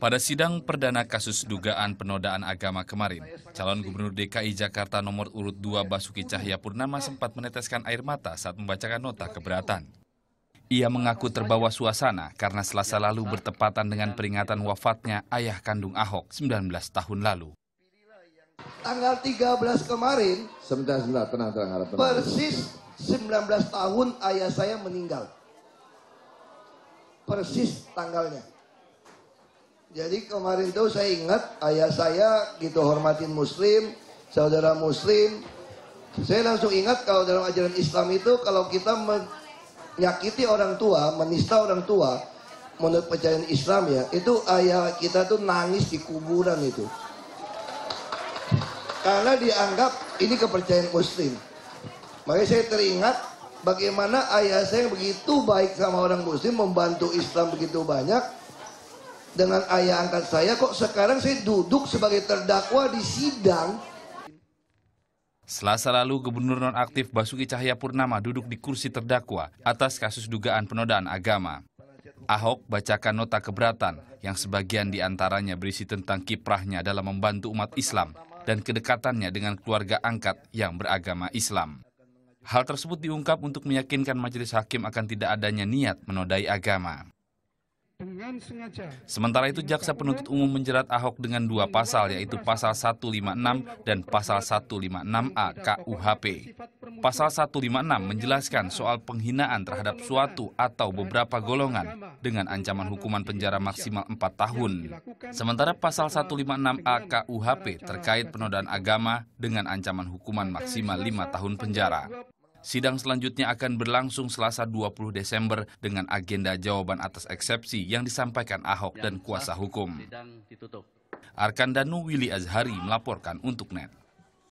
Pada sidang perdana kasus dugaan penodaan agama kemarin, calon gubernur DKI Jakarta nomor urut 2 Basuki Cahyapurnama sempat meneteskan air mata saat membacakan nota keberatan. Ia mengaku terbawa suasana karena selasa lalu bertepatan dengan peringatan wafatnya ayah kandung Ahok 19 tahun lalu. Tanggal 13 kemarin, sebentar, sebentar, tenang, tenang, tenang, tenang. persis 19 tahun ayah saya meninggal. Persis tanggalnya. Jadi kemarin itu saya ingat ayah saya gitu hormatin muslim, saudara muslim. Saya langsung ingat kalau dalam ajaran Islam itu kalau kita menyakiti orang tua, menista orang tua, menurut percayaan Islam ya, itu ayah kita tuh nangis di kuburan itu. Karena dianggap ini kepercayaan muslim. Makanya saya teringat bagaimana ayah saya begitu baik sama orang muslim, membantu Islam begitu banyak, dengan ayah angkat saya kok sekarang saya duduk sebagai terdakwa di sidang. Selasa lalu, Gubernur nonaktif Basuki Cahayapurnama duduk di kursi terdakwa atas kasus dugaan penodaan agama. Ahok bacakan nota keberatan yang sebagian diantaranya berisi tentang kiprahnya dalam membantu umat Islam dan kedekatannya dengan keluarga angkat yang beragama Islam. Hal tersebut diungkap untuk meyakinkan majelis hakim akan tidak adanya niat menodai agama. Sementara itu jaksa penuntut umum menjerat Ahok dengan dua pasal yaitu pasal 156 dan pasal 156A KUHP. Pasal 156 menjelaskan soal penghinaan terhadap suatu atau beberapa golongan dengan ancaman hukuman penjara maksimal 4 tahun. Sementara pasal 156A KUHP terkait penodaan agama dengan ancaman hukuman maksimal 5 tahun penjara. Sidang selanjutnya akan berlangsung Selasa 20 Desember dengan agenda jawaban atas eksepsi yang disampaikan Ahok dan kuasa hukum. Arkandanu Willy Azhari melaporkan untuk NET.